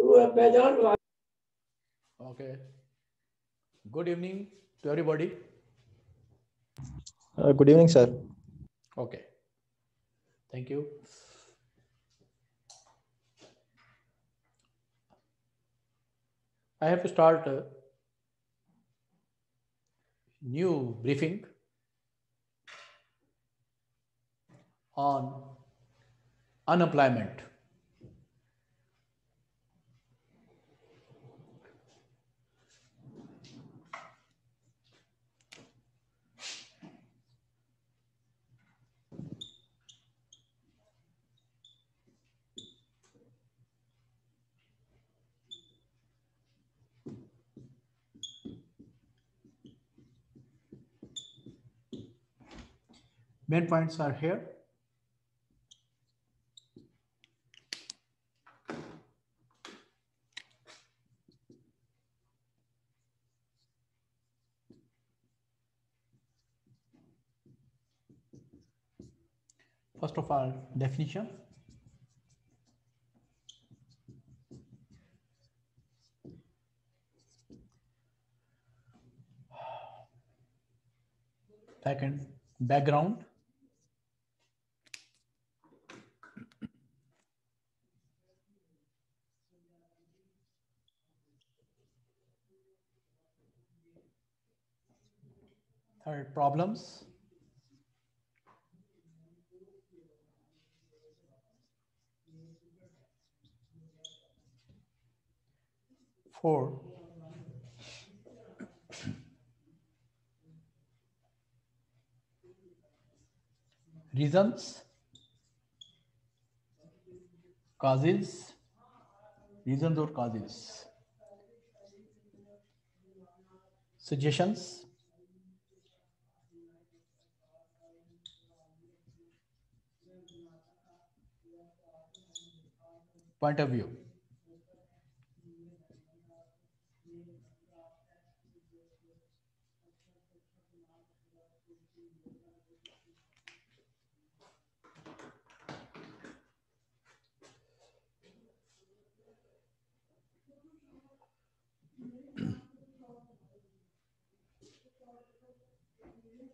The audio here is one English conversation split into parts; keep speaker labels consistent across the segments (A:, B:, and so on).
A: Okay. Good evening to everybody. Uh, good evening, sir. Okay. Thank you. I have to start a uh, new briefing on unemployment. main points are here. First of all, definition. Second, background. her problems. Four. reasons, causes, reasons or causes, suggestions, point of view.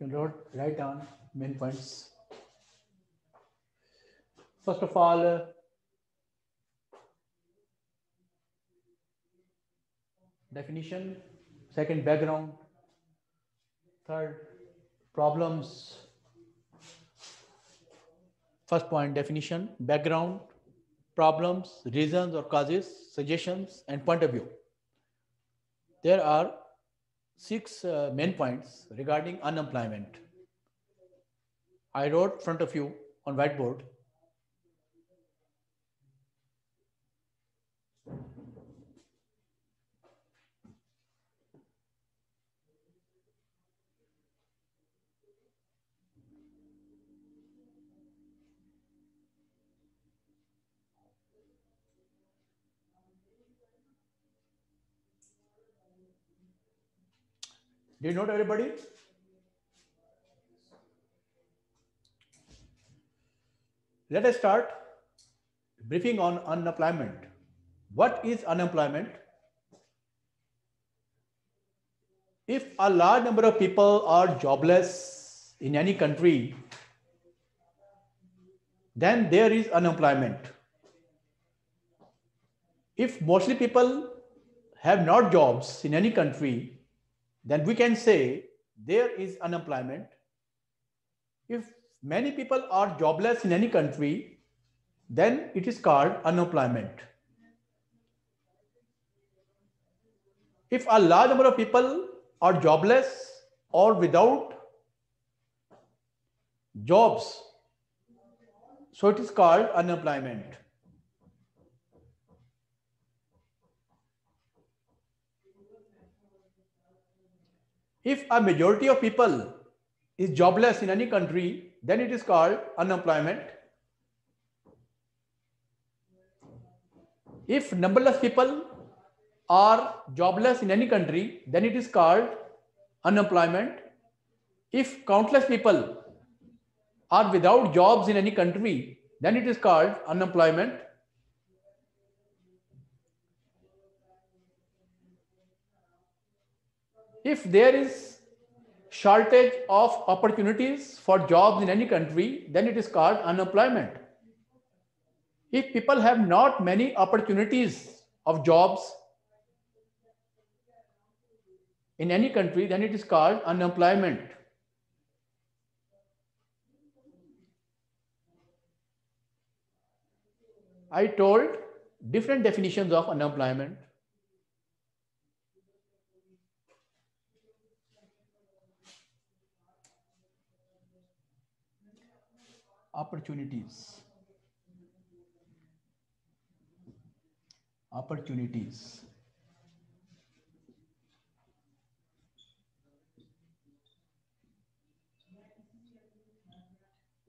A: you wrote, write down main points. First of all, uh, definition, second background, third problems, first point definition, background, problems, reasons or causes, suggestions and point of view. There are six uh, main points regarding unemployment. I wrote front of you on whiteboard Do you know everybody? Let us start briefing on unemployment. What is unemployment? If a large number of people are jobless in any country, then there is unemployment. If mostly people have not jobs in any country, then we can say there is unemployment. If many people are jobless in any country, then it is called unemployment. If a large number of people are jobless or without jobs, so it is called unemployment. If a majority of people is jobless in any country, then it is called unemployment. If numberless people are jobless in any country, then it is called unemployment. If countless people are without jobs in any country, then it is called unemployment. if there is shortage of opportunities for jobs in any country, then it is called unemployment. If people have not many opportunities of jobs in any country, then it is called unemployment. I told different definitions of unemployment. opportunities. Opportunities.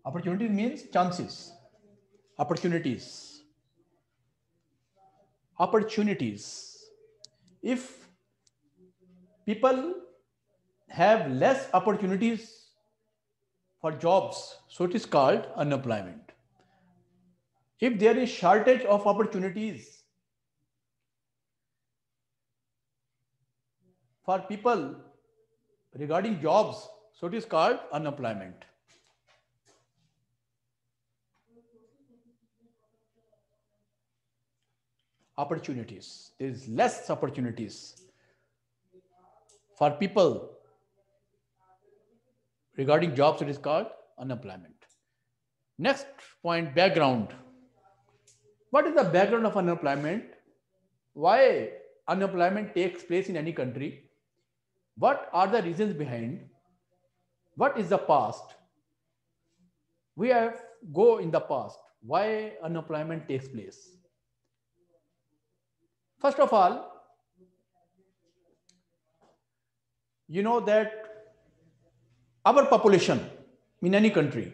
A: Opportunity means chances, opportunities. Opportunities. If people have less opportunities for jobs. So it is called unemployment. If there is shortage of opportunities for people regarding jobs, so it is called unemployment. Opportunities. There is less opportunities for people Regarding jobs, it is called unemployment. Next point, background. What is the background of unemployment? Why unemployment takes place in any country? What are the reasons behind? What is the past? We have go in the past. Why unemployment takes place? First of all, you know that our population in any country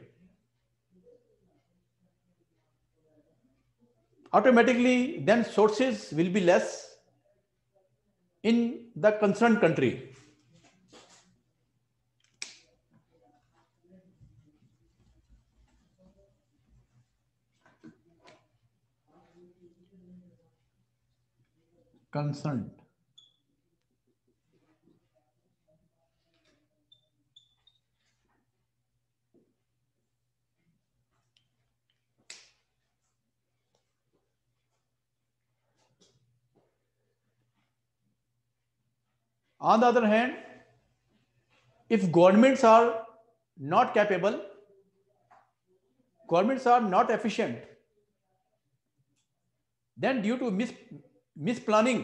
A: automatically then sources will be less in the concerned country. Concerned. On the other hand, if governments are not capable, governments are not efficient, then due to mis misplanning,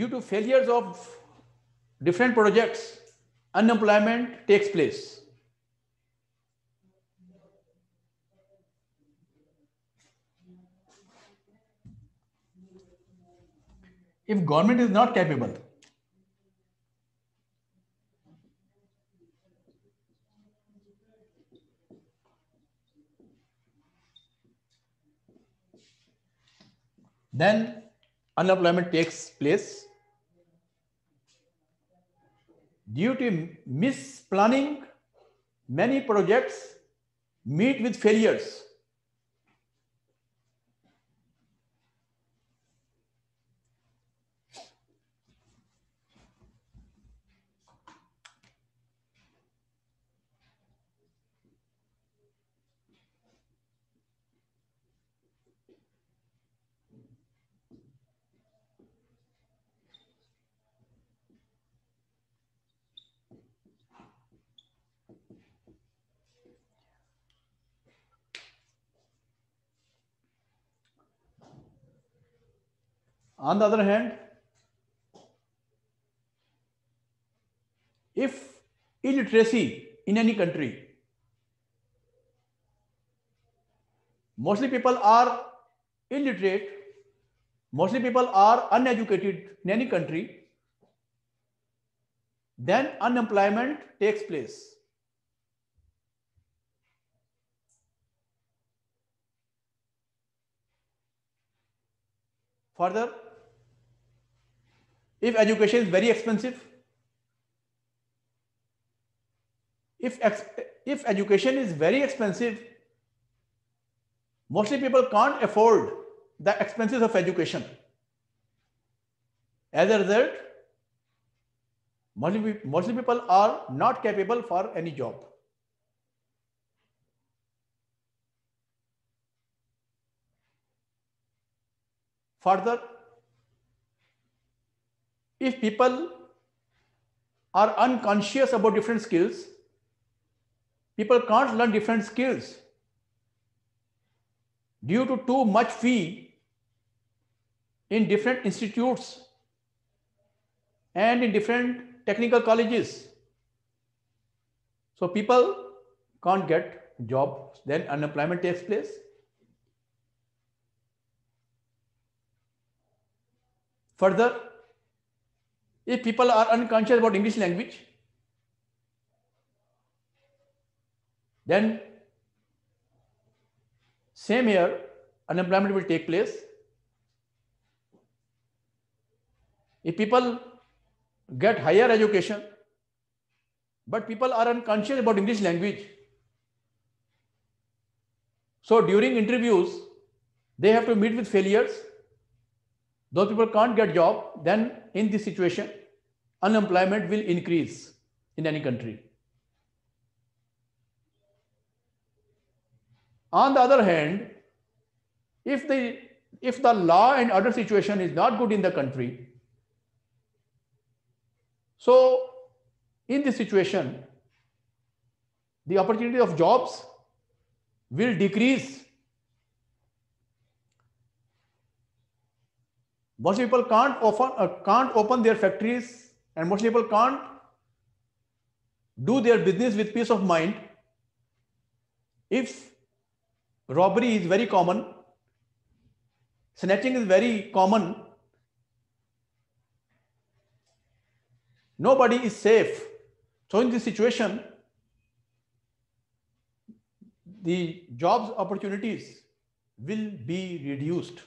A: due to failures of different projects, unemployment takes place. if government is not capable then unemployment takes place due to misplanning many projects meet with failures On the other hand, if illiteracy in any country, mostly people are illiterate, mostly people are uneducated in any country, then unemployment takes place. Further, if education is very expensive, if, if education is very expensive, mostly people can't afford the expenses of education. As a result, mostly, mostly people are not capable for any job. Further, if people are unconscious about different skills, people can't learn different skills. Due to too much fee in different institutes and in different technical colleges. So people can't get jobs, then unemployment takes place. Further, if people are unconscious about English language, then same here, unemployment will take place. If people get higher education, but people are unconscious about English language. So during interviews, they have to meet with failures. Those people can't get job, then in this situation, unemployment will increase in any country. On the other hand, if the, if the law and order situation is not good in the country, so in this situation, the opportunity of jobs will decrease most people can't uh, can't open their factories and most people can't do their business with peace of mind if robbery is very common snatching is very common nobody is safe so in this situation the jobs opportunities will be reduced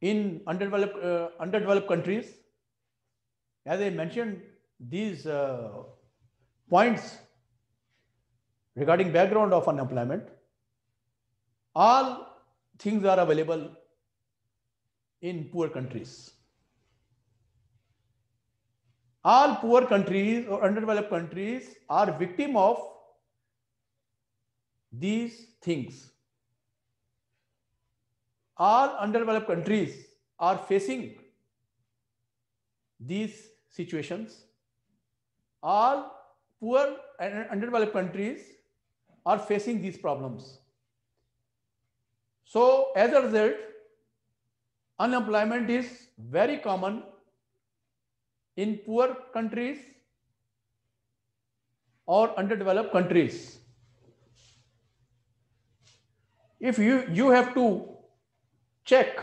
A: in underdeveloped, uh, underdeveloped countries, as I mentioned, these uh, points regarding background of unemployment, all things are available in poor countries. All poor countries or underdeveloped countries are victim of these things all underdeveloped countries are facing these situations. All poor and underdeveloped countries are facing these problems. So as a result, unemployment is very common in poor countries or underdeveloped countries. If you, you have to check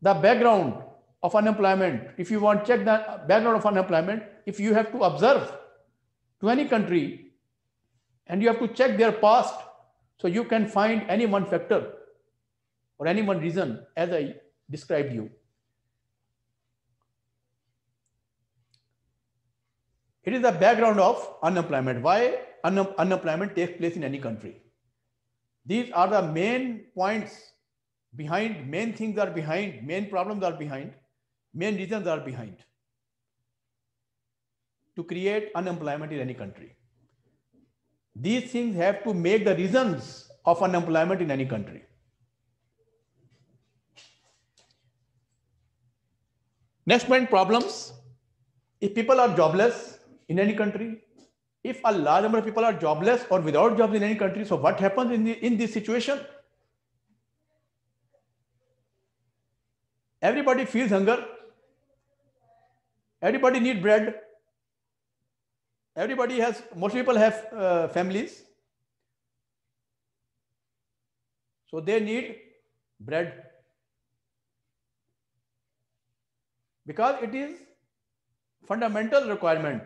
A: the background of unemployment. If you want check the background of unemployment, if you have to observe to any country and you have to check their past, so you can find any one factor or any one reason as I described you. It is the background of unemployment. Why un unemployment takes place in any country. These are the main points behind, main things are behind, main problems are behind, main reasons are behind to create unemployment in any country. These things have to make the reasons of unemployment in any country. Next main problems. If people are jobless in any country, if a large number of people are jobless or without jobs in any country, so what happens in, the, in this situation? Everybody feels hunger. Everybody need bread. Everybody has, most people have uh, families. So they need bread. Because it is fundamental requirement.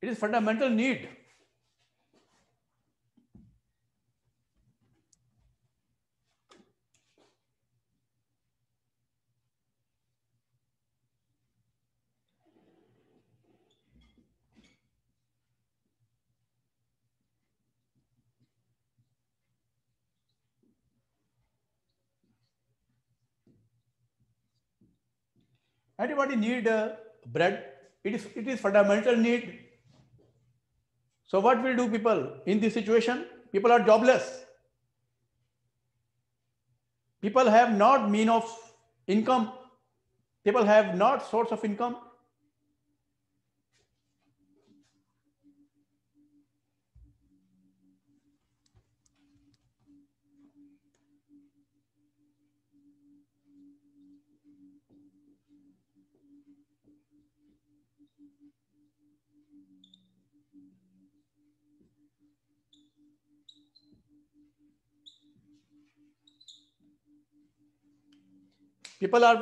A: It is fundamental need. Everybody need uh, bread. It is, it is fundamental need. So what will do people in this situation? People are jobless. People have not mean of income. People have not source of income. people are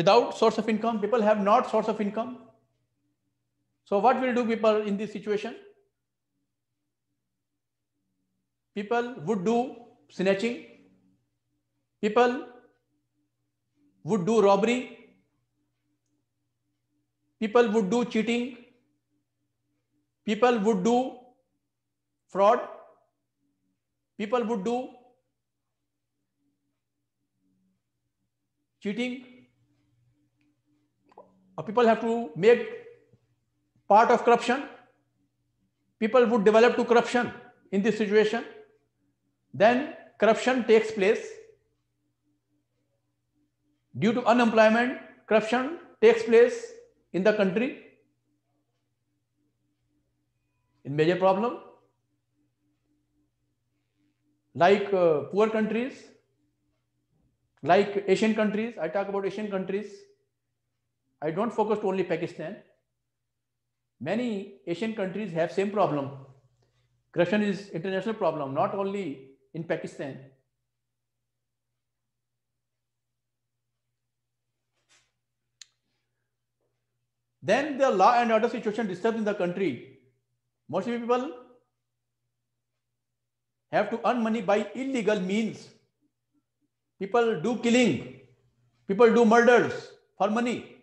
A: without source of income people have not source of income so what will do people in this situation people would do snatching people would do robbery people would do cheating people would do fraud people would do cheating. Uh, people have to make part of corruption. People would develop to corruption in this situation. Then corruption takes place. Due to unemployment, corruption takes place in the country. In major problem. Like uh, poor countries, like Asian countries, I talk about Asian countries. I don't focus to only Pakistan. Many Asian countries have same problem. Corruption is international problem, not only in Pakistan. Then the law and order situation disturbed in the country. Most people have to earn money by illegal means People do killing. People do murders for money.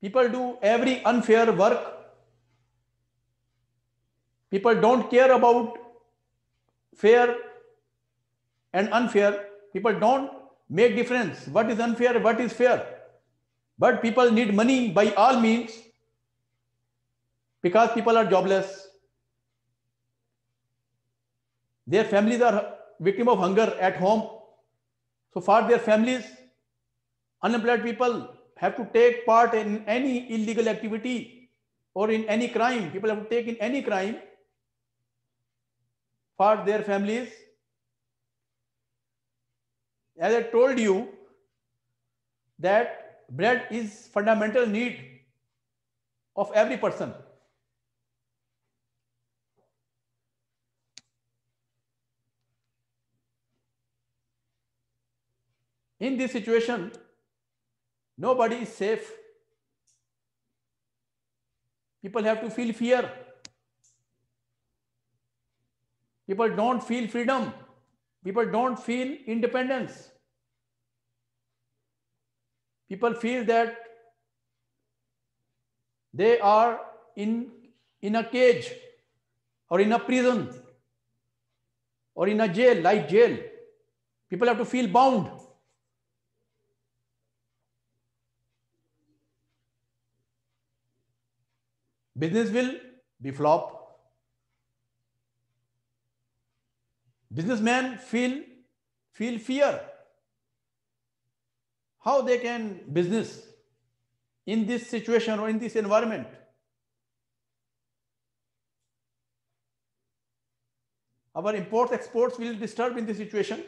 A: People do every unfair work. People don't care about fair and unfair. People don't make difference. What is unfair? What is fair? But people need money by all means because people are jobless their families are victim of hunger at home. So for their families, unemployed people have to take part in any illegal activity or in any crime. People have to take in any crime for their families. As I told you that bread is fundamental need of every person. In this situation, nobody is safe. People have to feel fear. People don't feel freedom. People don't feel independence. People feel that they are in, in a cage or in a prison or in a jail, like jail. People have to feel bound. business will be flop businessmen feel feel fear how they can business in this situation or in this environment our import exports will disturb in this situation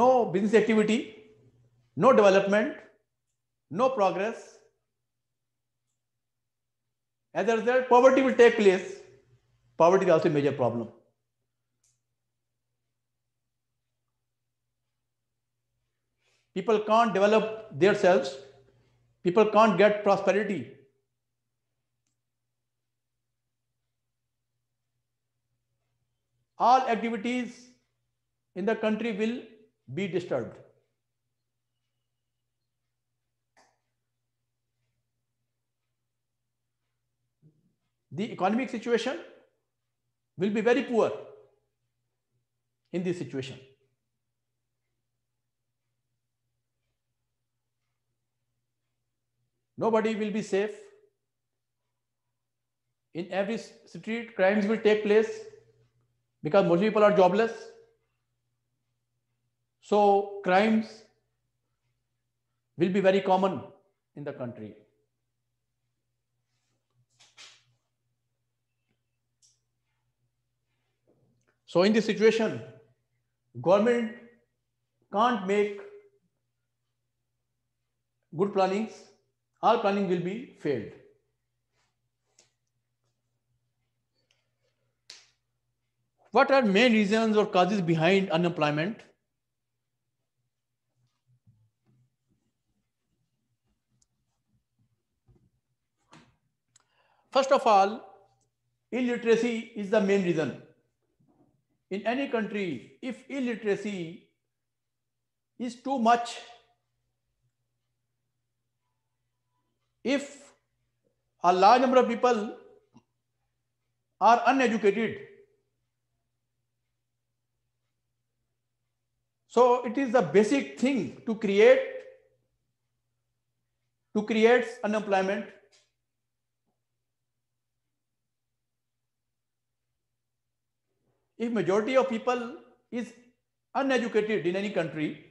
A: no business activity no development no progress. As a result, poverty will take place. Poverty is also a major problem. People can't develop themselves. People can't get prosperity. All activities in the country will be disturbed. the economic situation will be very poor in this situation. Nobody will be safe. In every street, crimes will take place because most people are jobless. So crimes will be very common in the country. So in this situation, government can't make good plannings. All planning will be failed. What are main reasons or causes behind unemployment? First of all, illiteracy is the main reason in any country, if illiteracy is too much, if a large number of people are uneducated, so it is the basic thing to create to create unemployment if majority of people is uneducated in any country,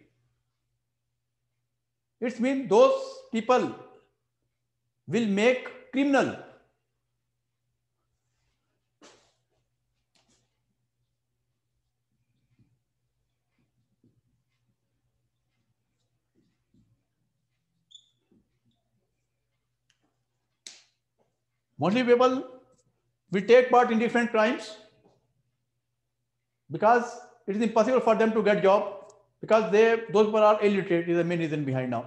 A: it means those people will make criminal. Mostly people will take part in different crimes because it is impossible for them to get job because they those people are illiterate is the main reason behind now.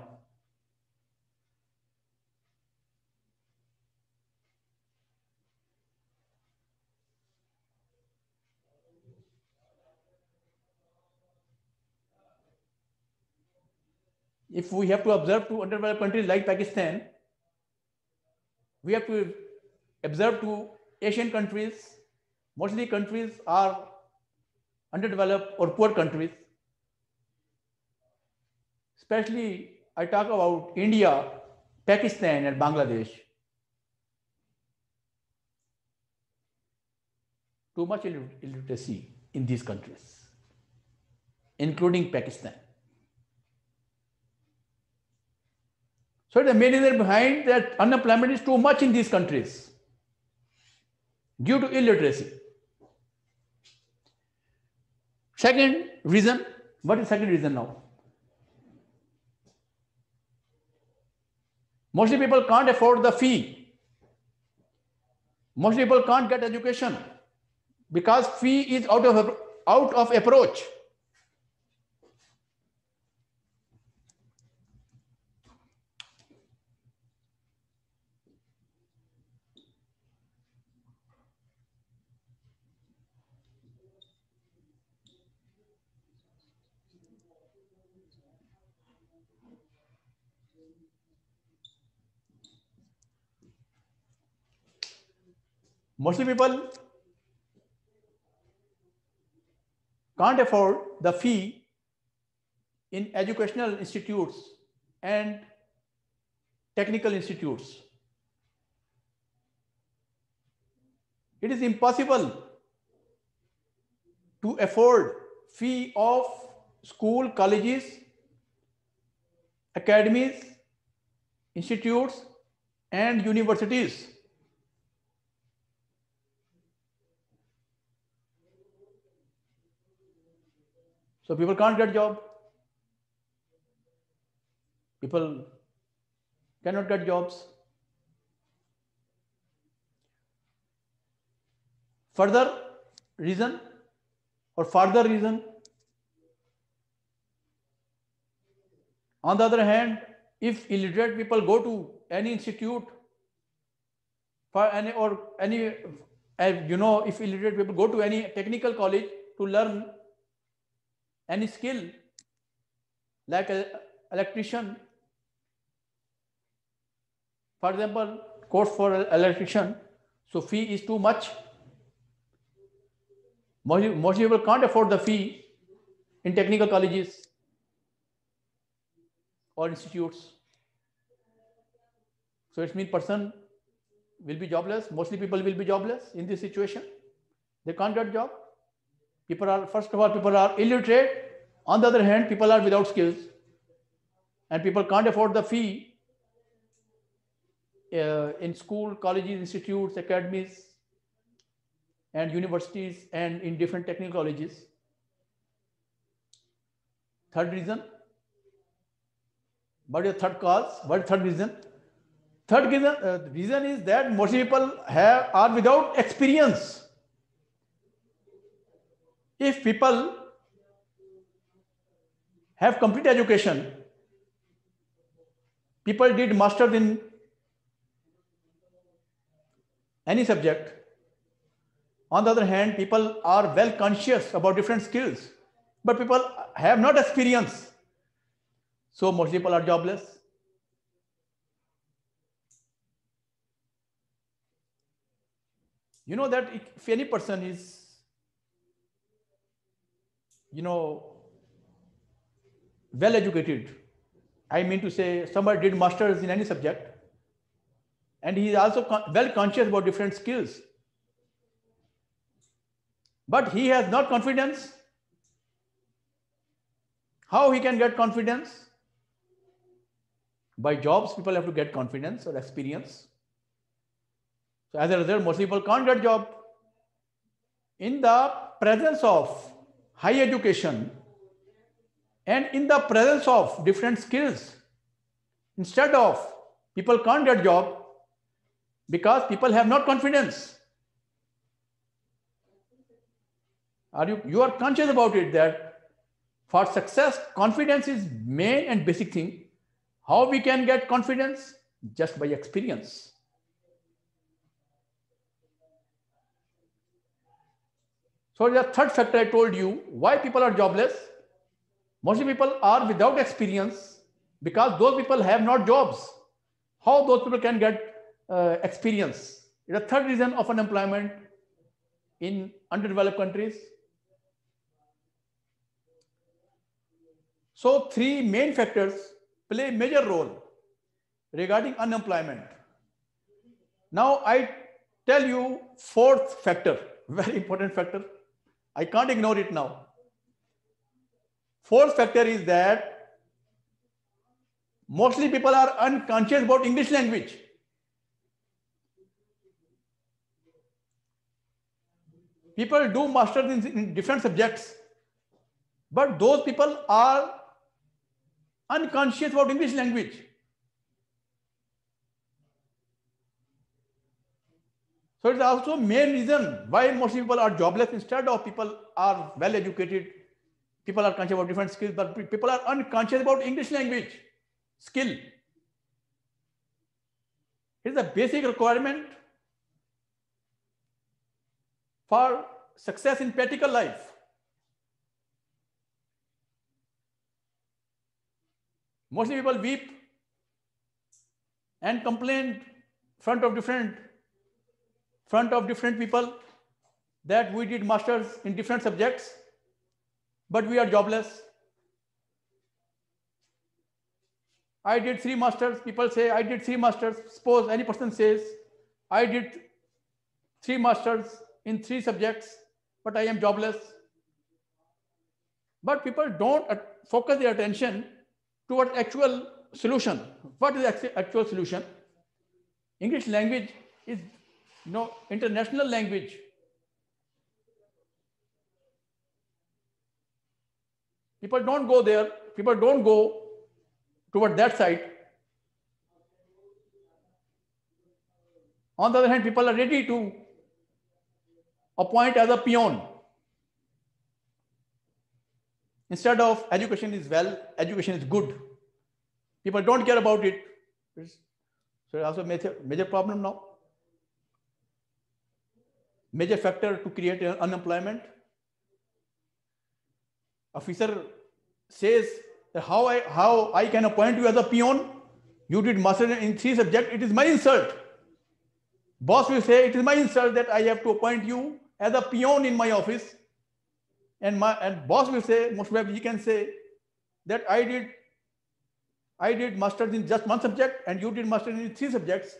A: If we have to observe to underdeveloped countries like Pakistan, we have to observe to Asian countries, mostly countries are underdeveloped or poor countries. Especially, I talk about India, Pakistan, and Bangladesh. Too much illiteracy in these countries, including Pakistan. So the main reason behind that unemployment is too much in these countries due to illiteracy. Second reason, what is second reason now? Mostly people can't afford the fee. Most people can't get education because fee is out of, out of approach. Mostly people can't afford the fee in educational institutes and technical institutes. It is impossible to afford fee of school, colleges, academies, institutes, and universities. So people can't get job. People cannot get jobs. Further reason or further reason. On the other hand, if illiterate people go to any institute for any or any, you know, if illiterate people go to any technical college to learn any skill like an electrician for example course for electrician so fee is too much most people can't afford the fee in technical colleges or institutes so it means person will be jobless mostly people will be jobless in this situation they can't get job People are, first of all, people are illiterate. On the other hand, people are without skills and people can't afford the fee uh, in school, colleges, institutes, academies, and universities, and in different technical colleges. Third reason. What is third cause? What is third reason? Third reason, uh, reason is that most people have are without experience if people have complete education, people did master in any subject. On the other hand, people are well conscious about different skills, but people have not experience. So most people are jobless. You know that if any person is you know, well educated. I mean to say, somebody did masters in any subject, and he is also con well conscious about different skills. But he has not confidence. How he can get confidence? By jobs, people have to get confidence or experience. So as a result, most people can't get job. In the presence of high education and in the presence of different skills instead of people can't get job because people have not confidence are you you are conscious about it that for success confidence is main and basic thing how we can get confidence just by experience So the third factor I told you, why people are jobless. Mostly people are without experience because those people have not jobs. How those people can get uh, experience? The third reason of unemployment in underdeveloped countries. So three main factors play major role regarding unemployment. Now I tell you fourth factor, very important factor, I can't ignore it now. Fourth factor is that mostly people are unconscious about English language. People do masters in, in different subjects, but those people are unconscious about English language. So it's also main reason why most people are jobless instead of people are well educated. People are conscious about different skills, but people are unconscious about English language skill. It is a basic requirement for success in practical life. Mostly people weep and complain in front of different front of different people that we did masters in different subjects, but we are jobless. I did three masters. People say I did three masters. Suppose any person says I did three masters in three subjects, but I am jobless. But people don't focus their attention towards actual solution. What is actual solution? English language is you know, international language. People don't go there. People don't go toward that side. On the other hand, people are ready to appoint as a peon. Instead of education is well, education is good. People don't care about it. So also major, major problem now major factor to create unemployment. Officer says how I how I can appoint you as a peon. You did master in three subjects. It is my insult. Boss will say it is my insult that I have to appoint you as a peon in my office. And my and boss will say most probably he can say that I did I did master in just one subject and you did master in three subjects.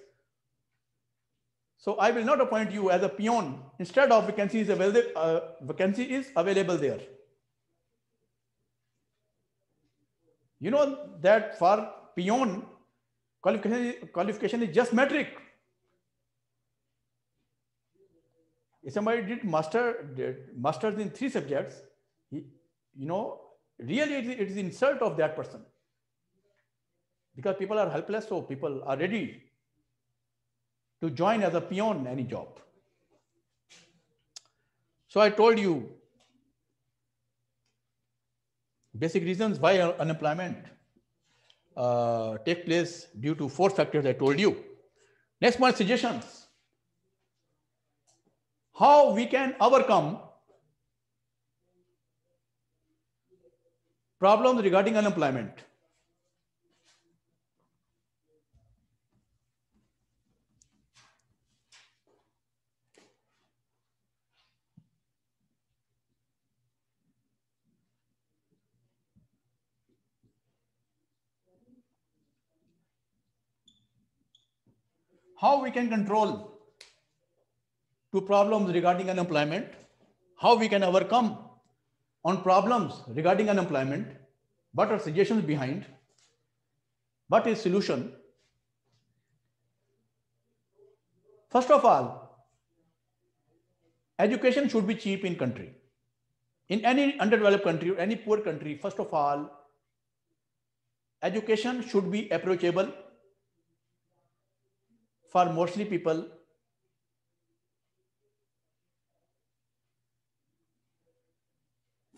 A: So I will not appoint you as a peon. Instead of vacancy is available, uh, vacancy is available there. You know that for peon, qualification, qualification is just metric. If somebody did master did masters in three subjects, he, you know, really it is insult of that person. Because people are helpless, so people are ready to join as a peon any job. So I told you basic reasons why unemployment uh, take place due to four factors I told you. Next one, suggestions. How we can overcome problems regarding unemployment. how we can control two problems regarding unemployment, how we can overcome on problems regarding unemployment, what are suggestions behind, what is solution. First of all, education should be cheap in country. In any underdeveloped country or any poor country, first of all, education should be approachable for mostly people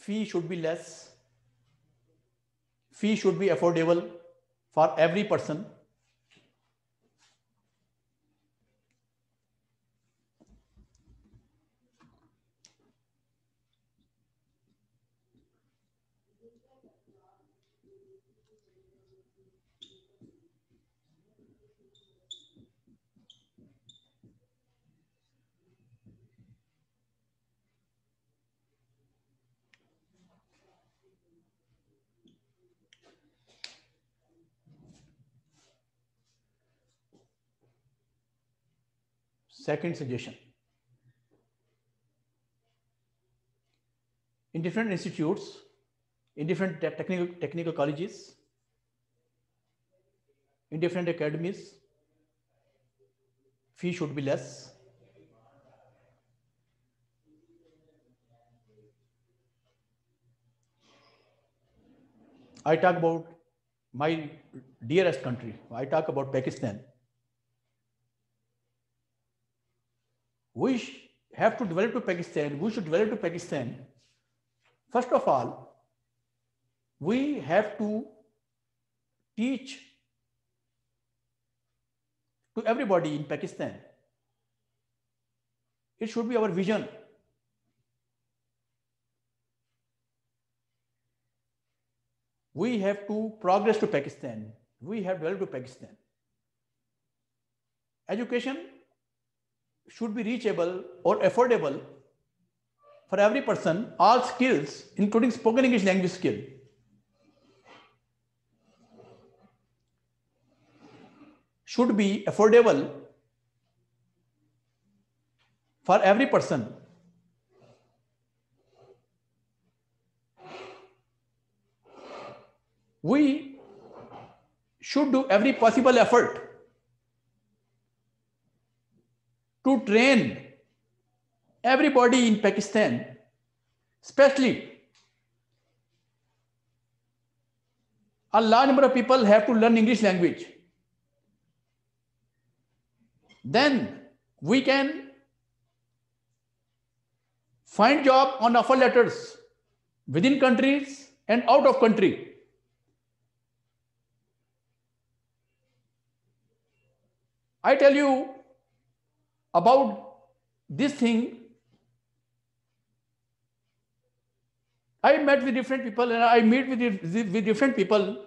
A: fee should be less fee should be affordable for every person Second suggestion. In different institutes, in different te technical, technical colleges, in different academies, fee should be less. I talk about my dearest country. I talk about Pakistan. we have to develop to Pakistan, we should develop to Pakistan. First of all, we have to teach to everybody in Pakistan. It should be our vision. We have to progress to Pakistan. We have developed to Pakistan. Education should be reachable or affordable for every person, all skills, including spoken English language skill. should be affordable for every person. We should do every possible effort to train everybody in Pakistan, especially a large number of people have to learn English language. Then we can find job on offer letters within countries and out of country. I tell you, about this thing, I met with different people and I meet with, with different people.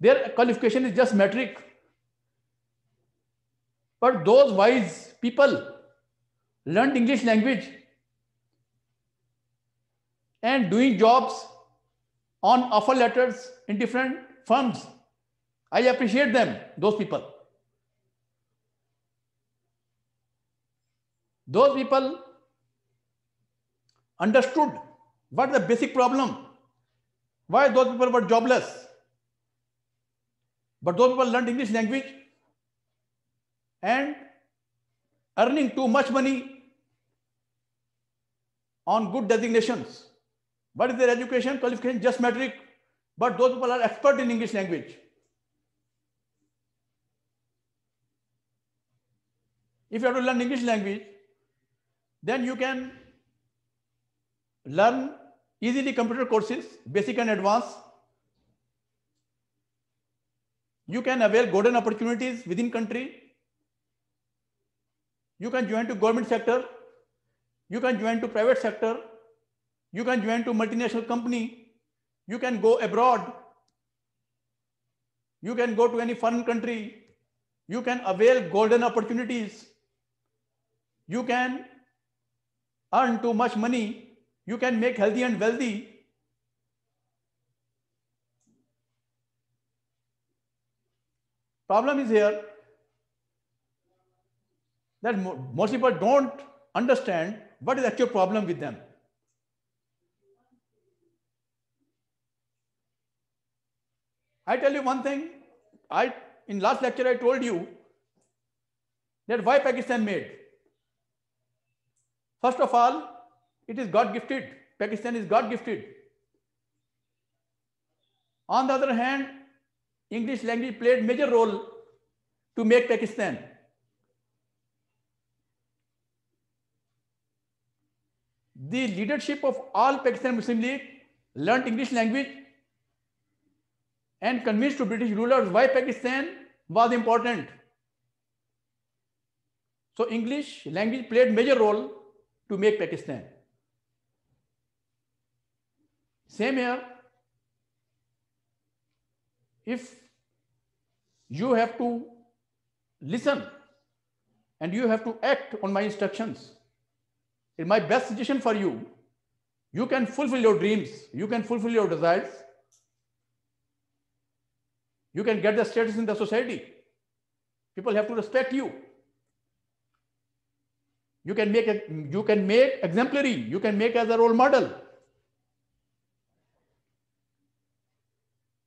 A: Their qualification is just metric. But those wise people learned English language and doing jobs on offer letters in different firms. I appreciate them, those people. Those people understood what the basic problem, why those people were jobless. But those people learned English language and earning too much money on good designations. What is their education? Qualification, just metric. But those people are expert in English language. If you have to learn English language, then you can learn easily computer courses, basic and advanced. You can avail golden opportunities within country. You can join to government sector. You can join to private sector. You can join to multinational company. You can go abroad. You can go to any foreign country. You can avail golden opportunities. You can earn too much money, you can make healthy and wealthy. Problem is here that most people don't understand what is actual problem with them. I tell you one thing. I in last lecture I told you that why Pakistan made. First of all, it is God gifted. Pakistan is God gifted. On the other hand, English language played major role to make Pakistan. The leadership of all Pakistan Muslim League learned English language and convinced to British rulers why Pakistan was important. So English language played major role to make Pakistan. Same here, if you have to listen and you have to act on my instructions, in my best suggestion for you, you can fulfill your dreams, you can fulfill your desires, you can get the status in the society. People have to respect you. You can make a, you can make exemplary. You can make as a role model.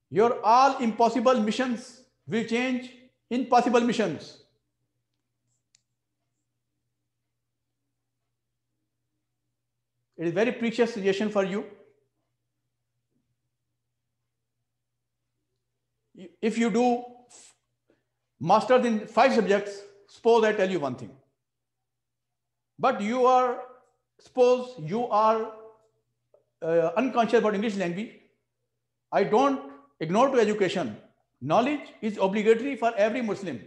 A: Your all impossible missions will change impossible missions. It is very precious suggestion for you. If you do masters in five subjects, suppose I tell you one thing. But you are, suppose you are uh, unconscious about English language. I don't ignore to education. Knowledge is obligatory for every Muslim.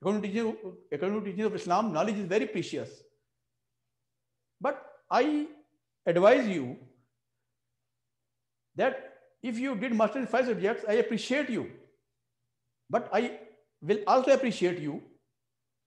A: According to teaching, according to teaching of Islam, knowledge is very precious. But I advise you that if you did master in five subjects, I appreciate you. But I will also appreciate you